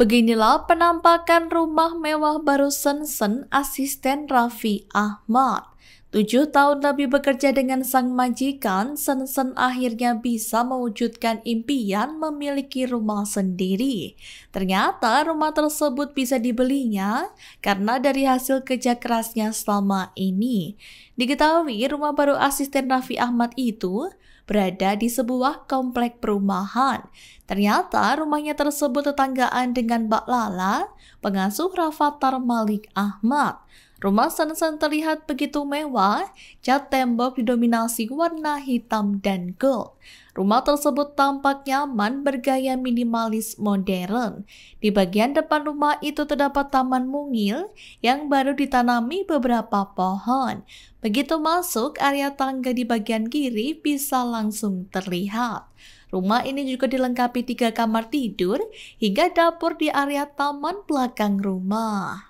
Beginilah penampakan rumah mewah baru Sensen asisten Raffi Ahmad. Tujuh tahun lebih bekerja dengan sang majikan, Sen Sen akhirnya bisa mewujudkan impian memiliki rumah sendiri. Ternyata rumah tersebut bisa dibelinya karena dari hasil kerja kerasnya selama ini. Diketahui rumah baru asisten Raffi Ahmad itu berada di sebuah komplek perumahan. Ternyata rumahnya tersebut tetanggaan dengan Mbak Lala, pengasuh Rafathar Malik Ahmad. Rumah Sansan terlihat begitu mewah, cat tembok didominasi warna hitam dan gold. Rumah tersebut tampak nyaman bergaya minimalis modern. Di bagian depan rumah itu terdapat taman mungil yang baru ditanami beberapa pohon. Begitu masuk, area tangga di bagian kiri bisa langsung terlihat. Rumah ini juga dilengkapi tiga kamar tidur hingga dapur di area taman belakang rumah.